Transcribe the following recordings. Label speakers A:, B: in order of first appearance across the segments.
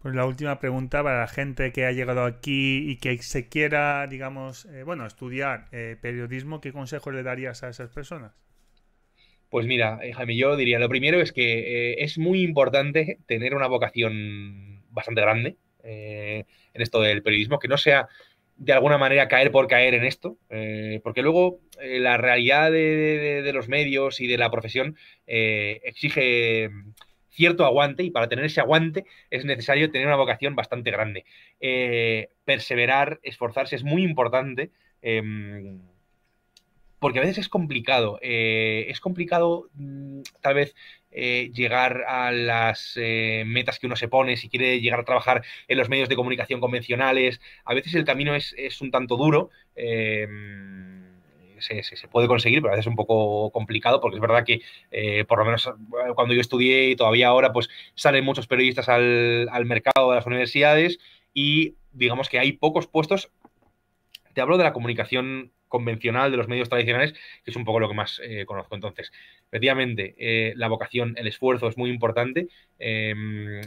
A: Pues la última pregunta para la gente que ha llegado aquí y que se quiera, digamos, eh, bueno, estudiar eh, periodismo, ¿qué consejos le darías a esas personas?
B: Pues mira, eh, Jaime, yo diría, lo primero es que es muy importante tener una vocación bastante grande en esto del periodismo, que no sea de alguna manera caer por caer en esto, porque luego la realidad de, los medios y de la profesión exige cierto aguante y para tener ese aguante es necesario tener una vocación bastante grande. Eh, perseverar, esforzarse es muy importante. Em, porque a veces es complicado, eh, es complicado mm, tal vez eh, llegar a las metas que uno se pone, si quiere llegar a trabajar en los medios de comunicación convencionales. A veces el camino es, es un tanto duro. Em, se, puede conseguir, pero a veces es un poco complicado porque es verdad que, eh, por lo menos eh, cuando yo estudié y todavía ahora, pues salen muchos periodistas al, mercado de las universidades y digamos que hay pocos puestos. Te hablo de la comunicación convencional de los medios tradicionales, que es un poco lo que más eh, conozco. Entonces, efectivamente, la vocación, el esfuerzo es muy importante. Em,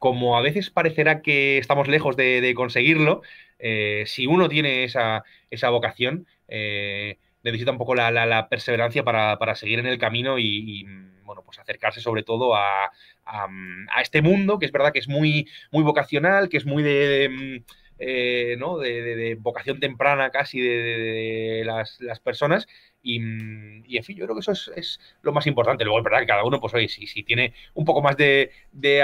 B: como a veces parecerá que estamos lejos de, conseguirlo, eh, si uno tiene esa, vocación, eh, necesita un poco la, perseverancia para, seguir en el camino y, mm, bueno, pues acercarse sobre todo mm, a, este mundo, que es verdad que es muy, muy vocacional, que es muy de, mm, eh, vocación temprana casi de, las, personas. Y, en fin, yo creo que eso es, lo más importante. Luego, es verdad que cada uno, pues oye, si, si tiene un poco más de,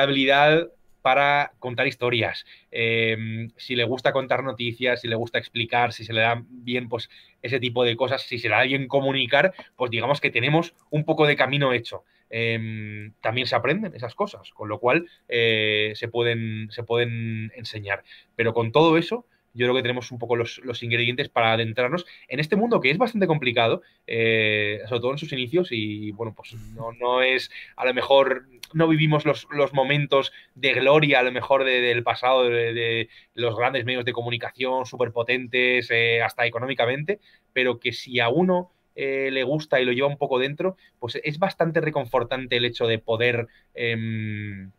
B: habilidad, para contar historias. Em, si le gusta contar noticias, si le gusta explicar, si se le da bien, pues ese tipo de cosas, si se le da bien comunicar, pues digamos que tenemos un poco de camino hecho. Em, también se aprenden esas cosas, con lo cual eh, se, pueden, se pueden enseñar. Pero con todo eso, yo creo que tenemos un poco los, ingredientes para adentrarnos en este mundo que es bastante complicado, eh, sobre todo en sus inicios, y bueno, pues no, es, a lo mejor no vivimos los, momentos de gloria, a lo mejor del pasado, de, los grandes medios de comunicación superpotentes, potentes, eh, hasta económicamente, pero que si a uno... Eh, le gusta y lo lleva un poco dentro, pues es bastante reconfortante el hecho de poder em,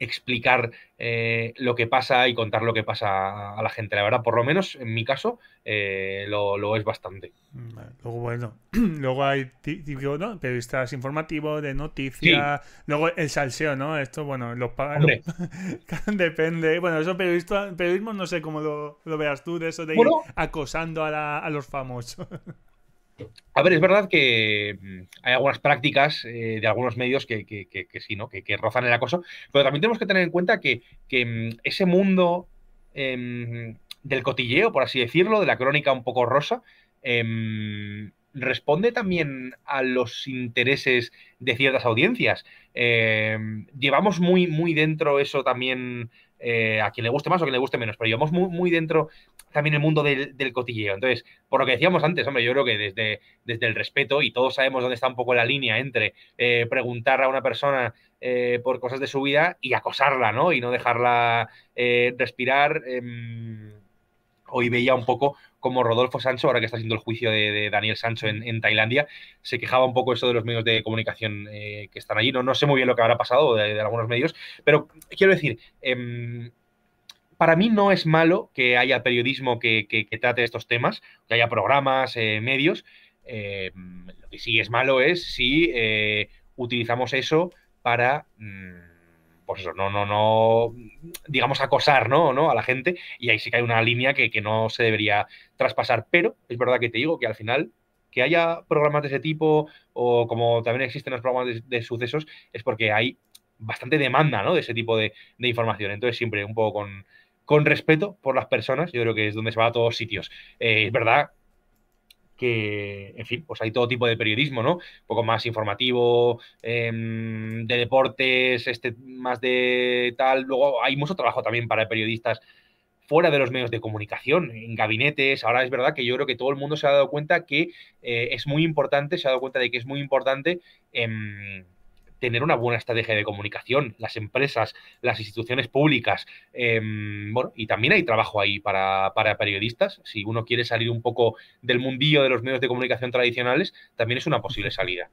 B: explicar eh, lo que pasa y contar lo que pasa a la gente. La verdad, por lo menos en mi caso, eh, lo, es bastante. Mm, luego, bueno,
A: luego hay periodistas informativos, de noticias, luego el salseo, ¿no? Esto, bueno, los pagan. Depende. Bueno, eso periodismo, no sé cómo lo, veas tú, de eso de acosando a, a los famosos.
B: A ver, es verdad que mm, hay algunas prácticas eh, de algunos medios que, sí, ¿no? Que, rozan el acoso, pero también tenemos que tener en cuenta que, mm, ese mundo em, del cotilleo, por así decirlo, de la crónica un poco rosa, em, responde también a los intereses de ciertas audiencias. Em, llevamos muy, muy dentro eso también eh, a quien le guste más o a quien le guste menos, pero llevamos muy, muy dentro también el mundo del, del, cotilleo. Entonces, por lo que decíamos antes, hombre, yo creo que desde, desde el respeto, y todos sabemos dónde está un poco la línea entre eh, preguntar a una persona eh, por cosas de su vida y acosarla, ¿no? Y no dejarla respirar. Em, hoy veía un poco como Rodolfo Sancho, ahora que está haciendo el juicio de, Daniel Sancho en, Tailandia, se quejaba un poco eso de los medios de comunicación eh, que están allí. No, no sé muy bien lo que habrá pasado de, algunos medios, pero quiero decir, em, para mí no es malo que haya periodismo que, trate estos temas, que haya programas, eh, medios. Em, lo que sí es malo es si eh, utilizamos eso para... Mm, pues eso, no, no, no, digamos, acosar, ¿no? ¿no? A la gente. Y ahí sí que hay una línea que, no se debería traspasar. Pero es verdad que te digo que al final que haya programas de ese tipo o como también existen los programas de, sucesos es porque hay bastante demanda ¿no? de ese tipo de, información. Entonces, siempre un poco con, con respeto por las personas, yo creo que es donde se va a todos sitios. Eh, es verdad que, en fin, pues hay todo tipo de periodismo, ¿no? Un poco más informativo, em, de deportes, este más de tal. Luego hay mucho trabajo también para periodistas fuera de los medios de comunicación, en gabinetes. Ahora es verdad que yo creo que todo el mundo se ha dado cuenta que eh, es muy importante, se ha dado cuenta de que es muy importante. Em, tener una buena estrategia de comunicación, las empresas, las instituciones públicas, em, bueno, y también hay trabajo ahí para, para, periodistas. Si uno quiere salir un poco del mundillo de los medios de comunicación tradicionales, también es una posible salida.